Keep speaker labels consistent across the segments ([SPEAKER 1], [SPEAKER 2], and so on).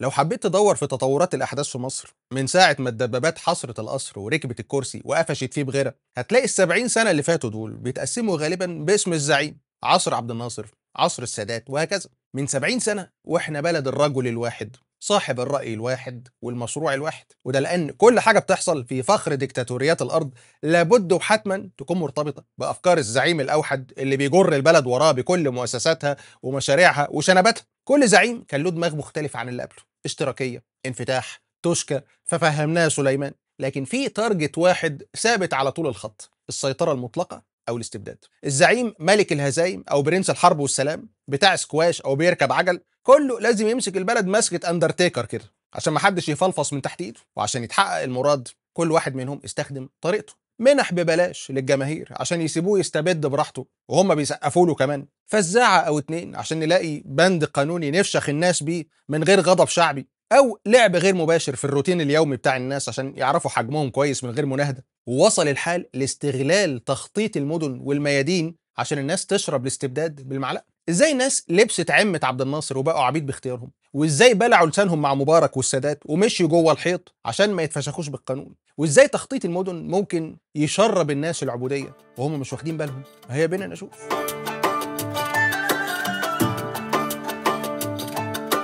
[SPEAKER 1] لو حبيت تدور في تطورات الأحداث في مصر من ساعة ما الدبابات حصرت القصر وركبت الكرسي وقفشت فيه بغيرها هتلاقي السبعين سنة اللي فاتوا دول بيتقسموا غالبا باسم الزعيم عصر عبد الناصر عصر السادات وهكذا من سبعين سنة وإحنا بلد الرجل الواحد صاحب الرأي الواحد والمشروع الواحد وده لأن كل حاجة بتحصل في فخر ديكتاتوريات الأرض لابد وحتما تكون مرتبطة بأفكار الزعيم الأوحد اللي بيجر البلد وراه بكل مؤسساتها ومشاريعها وشنباتها كل زعيم كان له دماغ مختلف عن اللي قبله اشتراكية انفتاح توشكا ففهمناه سليمان لكن في تارجت واحد ثابت على طول الخط السيطرة المطلقة أو الاستبداد الزعيم ملك الهزايم أو برنس الحرب والسلام بتاع سكواش أو بيركب عجل كله لازم يمسك البلد مسكه اندرتيكر كده عشان ما حدش يفلفص من تحت ايده وعشان يتحقق المراد كل واحد منهم استخدم طريقته منح ببلاش للجماهير عشان يسيبوه يستبد براحته وهم بيسقفوا له كمان فزاعه او اتنين عشان نلاقي بند قانوني نفشخ الناس بيه من غير غضب شعبي او لعب غير مباشر في الروتين اليومي بتاع الناس عشان يعرفوا حجمهم كويس من غير مناهده ووصل الحال لاستغلال تخطيط المدن والميادين عشان الناس تشرب الاستبداد بالمعلقه ازاي الناس لبست عمه عبد الناصر وبقوا عبيد باختيارهم وازاي بلعوا لسانهم مع مبارك والسادات ومشيوا جوه الحيط عشان ما يتفشخوش بالقانون وازاي تخطيط المدن ممكن يشرب الناس العبوديه وهم مش واخدين بالهم هي بينا نشوف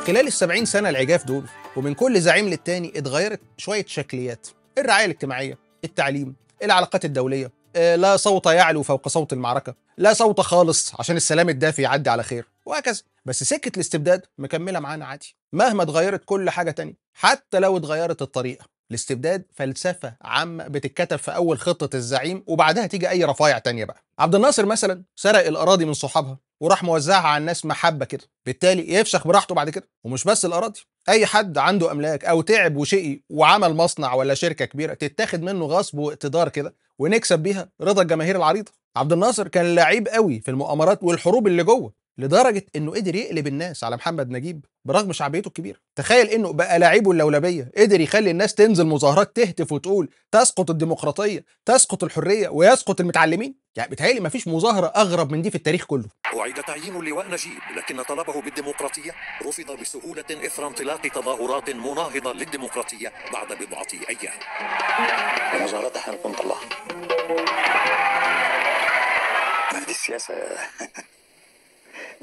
[SPEAKER 1] خلال السبعين سنة العجاف دول ومن كل زعيم للتاني اتغيرت شوية شكليات الرعاية الاجتماعية التعليم العلاقات الدولية آه، لا صوت يعلو فوق صوت المعركة لا صوت خالص عشان السلام الدافي يعدي على خير وهكذا بس سكة الاستبداد مكملة معانا عادي مهما اتغيرت كل حاجة تانية حتى لو اتغيرت الطريقة الاستبداد فلسفة عامة بتتكتب في أول خطة الزعيم وبعدها تيجي أي رفايع تانية بقى عبد الناصر مثلا سرق الأراضي من صحابها وراح موزعها على الناس محبة كده بالتالي يفشخ براحته بعد كده ومش بس الأراضي اي حد عنده املاك او تعب وشقي وعمل مصنع ولا شركه كبيره تتاخد منه غصب واقتدار كده ونكسب بيها رضا الجماهير العريضه عبد الناصر كان لعيب قوي في المؤامرات والحروب اللي جوه لدرجه انه قدر يقلب الناس على محمد نجيب برغم شعبيته الكبيره تخيل انه بقى لاعبه اللولبيه قدر يخلي الناس تنزل مظاهرات تهتف وتقول تسقط الديمقراطيه تسقط الحريه ويسقط المتعلمين يعني بتهيألي مفيش مظاهره اغرب من دي في التاريخ كله أعيد تعيين اللواء نجيب لكن طلبه بالديمقراطية رفض بسهولة إثر انطلاق تظاهرات مناهضة للديمقراطية بعد بضعة أيام المظاهرات احنا الله السياسة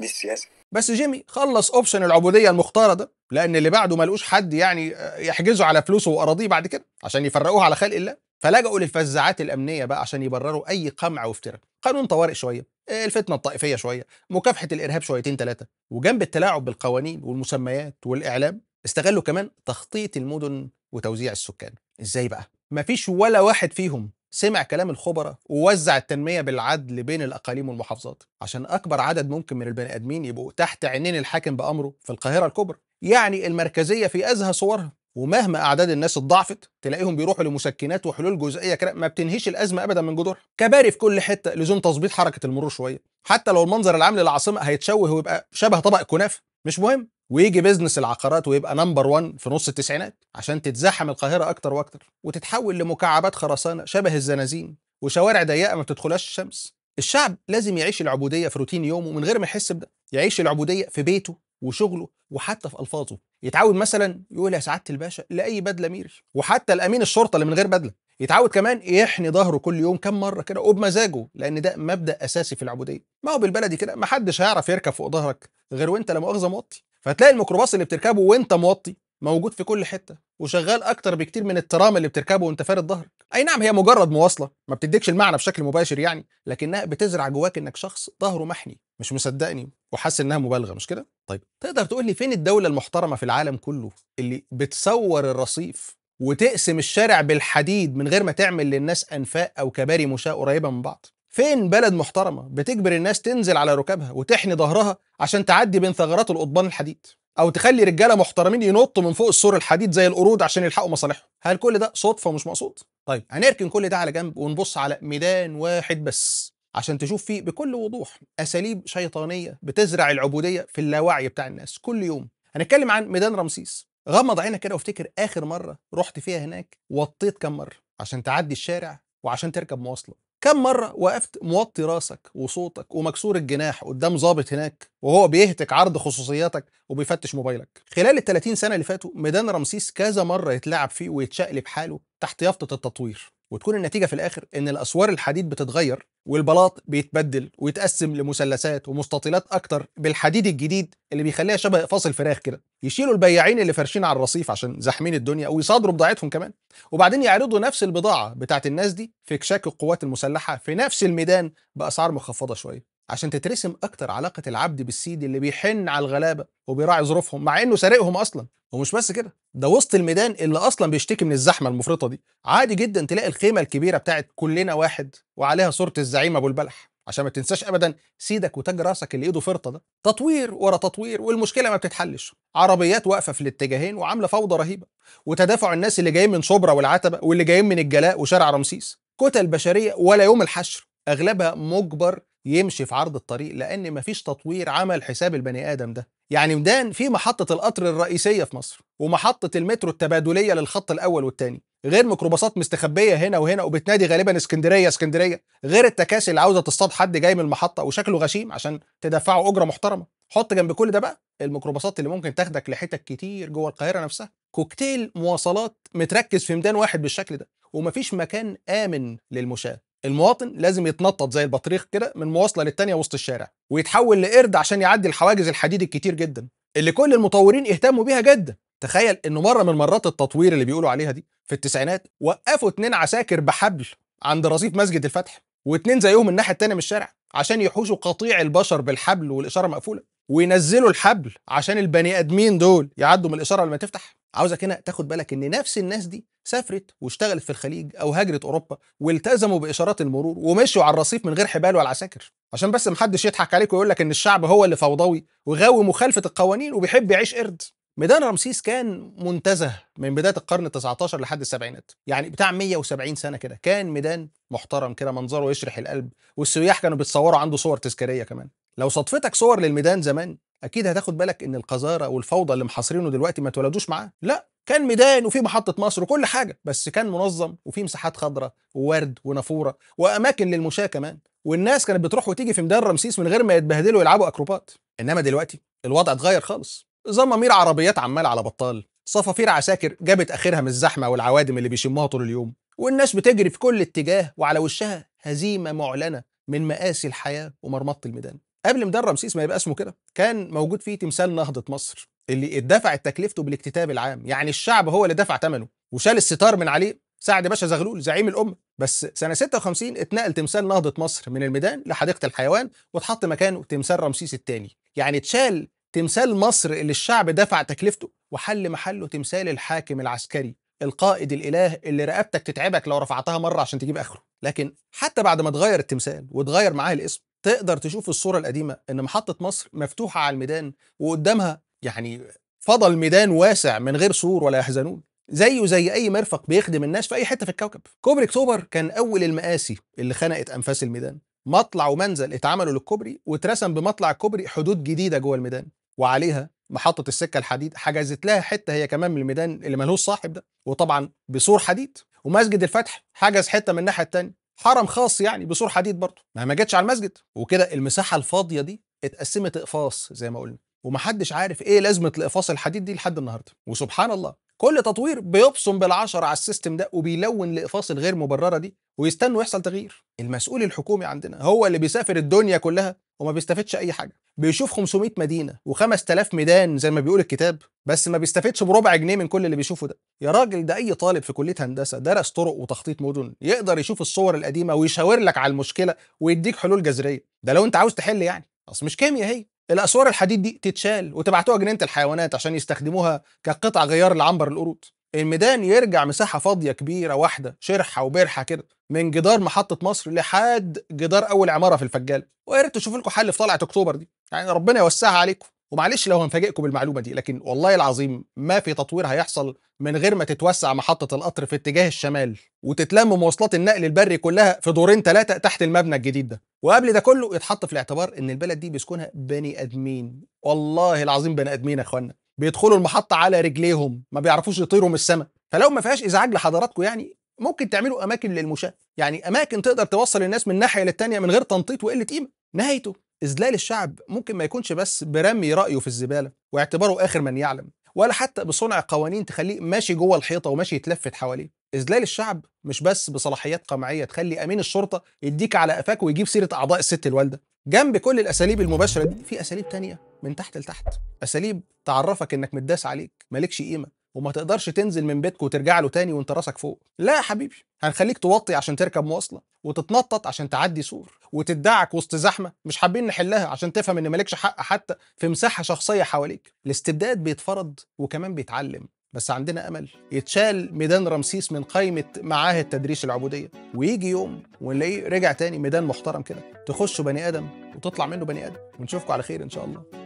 [SPEAKER 1] دي السياسه بس جيمي خلص اوبشن العبوديه المختاره ده لان اللي بعده ما لقوش حد يعني آه، يحجزه على فلوسه واراضيه بعد كده عشان يفرقوها على خلق الله فلجأوا للفزاعات الامنيه بقى عشان يبرروا اي قمع وافتراء قانون طوارئ شويه آه، الفتنه الطائفيه شويه مكافحه الارهاب شويتين ثلاثه وجنب التلاعب بالقوانين والمسميات والاعلام استغلوا كمان تخطيط المدن وتوزيع السكان ازاي بقى مفيش ولا واحد فيهم سمع كلام الخبراء ووزع التنمية بالعدل بين الأقاليم والمحافظات عشان أكبر عدد ممكن من البني آدمين يبقوا تحت عينين الحاكم بأمره في القاهرة الكبرى يعني المركزية في أزهى صورها ومهما أعداد الناس اتضعفت تلاقيهم بيروحوا لمسكنات وحلول جزئية كده ما بتنهيش الأزمة أبدا من جذورها كباري في كل حتة لزوم تظبيط حركة المرور شوية حتى لو المنظر العام للعاصمة هيتشوه ويبقى شبه طبق كنافة مش مهم ويجي بزنس العقارات ويبقى نمبر 1 في نص التسعينات عشان تتزحم القاهره اكتر واكتر وتتحول لمكعبات خرسانه شبه الزنازين وشوارع ضيقه ما بتدخلهاش الشمس الشعب لازم يعيش العبوديه في روتين يومه من غير ما يحس بده يعيش العبوديه في بيته وشغله وحتى في الفاظه يتعود مثلا يقول يا سعاده الباشا لاي بدله ميري وحتى الامين الشرطه اللي من غير بدله يتعود كمان يحني ظهره كل يوم كم مره كده وبمزاجه لان ده مبدا اساسي في العبوديه ما هو بالبلدي كده ما حدش هيعرف يركب فوق ظهرك غير وانت لا مؤاخذه موطي فتلاقي الميكروباص اللي بتركبه وانت موطي موجود في كل حته وشغال اكتر بكتير من الترام اللي بتركبه وانت فارد ظهرك اي نعم هي مجرد مواصله ما بتديكش المعنى بشكل مباشر يعني لكنها بتزرع جواك انك شخص ظهره محني مش مصدقني وحاسس انها مبالغه مش كده طيب تقدر تقول لي فين الدوله المحترمه في العالم كله اللي بتصور الرصيف وتقسم الشارع بالحديد من غير ما تعمل للناس انفاق او كباري مشاة قريبه من بعض فين بلد محترمه بتجبر الناس تنزل على ركابها وتحني ظهرها عشان تعدي بين ثغرات القضبان الحديد او تخلي رجاله محترمين ينطوا من فوق السور الحديد زي القرود عشان يلحقوا مصالحهم هل كل ده صدفه ومش مقصود طيب هنركن كل ده على جنب ونبص على ميدان واحد بس عشان تشوف فيه بكل وضوح اساليب شيطانيه بتزرع العبوديه في اللاوعي بتاع الناس كل يوم هنتكلم عن ميدان رمسيس غمض عينك كده وافتكر اخر مره رحت فيها هناك وطيت كم مره عشان تعدي الشارع وعشان تركب مواصله كم مره وقفت موطي راسك وصوتك ومكسور الجناح قدام ظابط هناك وهو بيهتك عرض خصوصياتك وبيفتش موبايلك خلال ال 30 سنه اللي فاتوا ميدان رمسيس كذا مره يتلعب فيه ويتشقلب حاله تحت يافطه التطوير وتكون النتيجه في الاخر ان الاسوار الحديد بتتغير والبلاط بيتبدل ويتقسم لمثلثات ومستطيلات اكتر بالحديد الجديد اللي بيخليها شبه فاصل فراخ كده يشيلوا البياعين اللي فارشين على الرصيف عشان زحمين الدنيا ويصادروا بضاعتهم كمان وبعدين يعرضوا نفس البضاعه بتاعت الناس دي في كشاك القوات المسلحه في نفس الميدان باسعار مخفضه شويه عشان تترسم اكتر علاقه العبد بالسيد اللي بيحن على الغلابه وبيراعي ظروفهم مع انه سارقهم اصلا ومش بس كده ده وسط الميدان اللي اصلا بيشتكي من الزحمه المفرطه دي عادي جدا تلاقي الخيمه الكبيره بتاعت كلنا واحد وعليها صوره الزعيم ابو البلح عشان ما تنساش ابدا سيدك وتاج راسك اللي ايده فرطه ده تطوير ورا تطوير والمشكله ما بتتحلش عربيات واقفه في الاتجاهين وعامله فوضى رهيبه وتدافع الناس اللي جايين من شبرا والعتبه واللي جايين من الجلاء وشارع رمسيس كتل بشريه ولا يوم الحشر اغلبها مجبر يمشي في عرض الطريق لان مفيش تطوير عمل حساب البني ادم ده يعني مدان في محطه القطر الرئيسيه في مصر ومحطه المترو التبادليه للخط الاول والثاني غير ميكروباصات مستخبيه هنا وهنا وبتنادي غالبا اسكندريه اسكندريه غير التكاسي اللي عاوزه تصطاد حد جاي من المحطه وشكله غشيم عشان تدفعه اجره محترمه حط جنب كل ده بقى الميكروباصات اللي ممكن تاخدك لحتت كتير جوه القاهره نفسها كوكتيل مواصلات متركز في ميدان واحد بالشكل ده ومفيش مكان امن للمشاه المواطن لازم يتنطط زي البطريق كده من مواصله للتانيه وسط الشارع ويتحول لقرد عشان يعدي الحواجز الحديد الكتير جدا اللي كل المطورين اهتموا بيها جدا تخيل انه مره من مرات التطوير اللي بيقولوا عليها دي في التسعينات وقفوا اتنين عساكر بحبل عند رصيف مسجد الفتح واتنين زيهم الناحيه التانيه من الشارع عشان يحوشوا قطيع البشر بالحبل والاشاره مقفوله وينزلوا الحبل عشان البني ادمين دول يعدوا من الاشاره لما تفتح عاوزك هنا تاخد بالك ان نفس الناس دي سافرت واشتغلت في الخليج او هاجرت اوروبا والتزموا باشارات المرور ومشوا على الرصيف من غير حبال ولا عساكر عشان بس محدش يضحك عليك ويقول لك ان الشعب هو اللي فوضوي وغاوي مخالفه القوانين وبيحب يعيش قرد ميدان رمسيس كان منتزه من بدايه القرن ال 19 لحد السبعينات يعني بتاع 170 سنه كده كان ميدان محترم كده منظره يشرح القلب والسياح كانوا بيتصوروا عنده صور تذكاريه كمان لو صدفتك صور للميدان زمان اكيد هتاخد بالك ان القذاره والفوضى اللي محاصرينه دلوقتي ما اتولدوش معاه لا كان ميدان وفي محطه مصر وكل حاجه بس كان منظم وفي مساحات خضراء وورد ونافوره واماكن للمشاه كمان والناس كانت بتروح وتيجي في ميدان رمسيس من غير ما يتبهدلوا يلعبوا اكروبات انما دلوقتي الوضع اتغير خالص زمامير عربيات عمال على بطال صفافير عساكر جابت اخرها من الزحمه والعوادم اللي بيشموها طول اليوم والناس بتجري في كل اتجاه وعلى وشها هزيمه معلنه من مآسي الحياه ومرمطه الميدان قبل ميدان رمسيس ما يبقى اسمه كده كان موجود فيه تمثال نهضه مصر اللي اتدفعت تكلفته بالاكتتاب العام يعني الشعب هو اللي دفع ثمنه وشال الستار من عليه سعد باشا زغلول زعيم الامه بس سنه 56 اتنقل تمثال نهضه مصر من الميدان لحديقه الحيوان واتحط مكانه تمثال رمسيس الثاني يعني اتشال تمثال مصر اللي الشعب دفع تكلفته وحل محله تمثال الحاكم العسكري القائد الاله اللي رقبتك تتعبك لو رفعتها مره عشان تجيب اخره لكن حتى بعد ما اتغير التمثال واتغير معاه الاسم تقدر تشوف الصوره القديمه ان محطه مصر مفتوحه على الميدان وقدامها يعني فضل ميدان واسع من غير سور ولا يحزنون زيه زي اي مرفق بيخدم الناس في اي حته في الكوكب كوبري اكتوبر كان اول المآسي اللي خنقت انفاس الميدان مطلع ومنزل اتعملوا للكوبري واترسم بمطلع الكوبري حدود جديده جوه الميدان وعليها محطه السكه الحديد حجزت لها حته هي كمان من الميدان اللي ملهوش صاحب ده وطبعا بسور حديد ومسجد الفتح حجز حته من الناحيه التانية حرم خاص يعني بسور حديد برضه ما ما جتش على المسجد وكده المساحه الفاضيه دي اتقسمت اقفاص زي ما قلنا ومحدش عارف ايه لازمه الاقفاص الحديد دي لحد النهارده وسبحان الله كل تطوير بيبصم بالعشرة على السيستم ده وبيلون الاقفاص الغير مبرره دي ويستنوا يحصل تغيير المسؤول الحكومي عندنا هو اللي بيسافر الدنيا كلها وما بيستفدش اي حاجه بيشوف 500 مدينه و5000 ميدان زي ما بيقول الكتاب بس ما بيستفدش بربع جنيه من كل اللي بيشوفه ده يا راجل ده اي طالب في كليه هندسه درس طرق وتخطيط مدن يقدر يشوف الصور القديمه ويشاور لك على المشكله ويديك حلول جذريه ده لو انت عاوز تحل يعني اصل مش كيمياء هي الاسوار الحديد دي تتشال وتبعتوها جنينه الحيوانات عشان يستخدموها كقطع غيار لعنبر القرود الميدان يرجع مساحه فاضيه كبيره واحده شرحه وبرحه كده من جدار محطه مصر لحد جدار اول عماره في الفجال ويا ريت تشوف لكم حل في طلعه اكتوبر دي يعني ربنا يوسعها عليكم ومعلش لو هنفاجئكم بالمعلومه دي لكن والله العظيم ما في تطوير هيحصل من غير ما تتوسع محطة القطر في اتجاه الشمال وتتلم مواصلات النقل البري كلها في دورين ثلاثة تحت المبنى الجديد ده وقبل ده كله يتحط في الاعتبار ان البلد دي بيسكنها بني ادمين والله العظيم بني ادمين يا اخوانا بيدخلوا المحطة على رجليهم ما بيعرفوش يطيروا من السماء فلو ما فيهاش ازعاج لحضراتكم يعني ممكن تعملوا اماكن للمشاة يعني اماكن تقدر توصل الناس من ناحية للتانية من غير تنطيط وقلة قيمة نهايته اذلال الشعب ممكن ما يكونش بس برمي رايه في الزباله واعتباره اخر من يعلم ولا حتى بصنع قوانين تخليه ماشي جوه الحيطه وماشي يتلفت حواليه اذلال الشعب مش بس بصلاحيات قمعيه تخلي امين الشرطه يديك على قفاك ويجيب سيره اعضاء الست الوالده جنب كل الاساليب المباشره دي في اساليب تانية من تحت لتحت اساليب تعرفك انك متداس عليك مالكش قيمه وما تقدرش تنزل من بيتك وترجع له تاني وانت راسك فوق لا يا حبيبي هنخليك توطي عشان تركب مواصله وتتنطط عشان تعدي سور وتدعك وسط زحمه مش حابين نحلها عشان تفهم ان مالكش حق حتى في مساحه شخصيه حواليك الاستبداد بيتفرض وكمان بيتعلم بس عندنا امل يتشال ميدان رمسيس من قائمه معاهد تدريس العبوديه ويجي يوم ونلاقيه رجع تاني ميدان محترم كده تخشه بني ادم وتطلع منه بني ادم ونشوفكم على خير ان شاء الله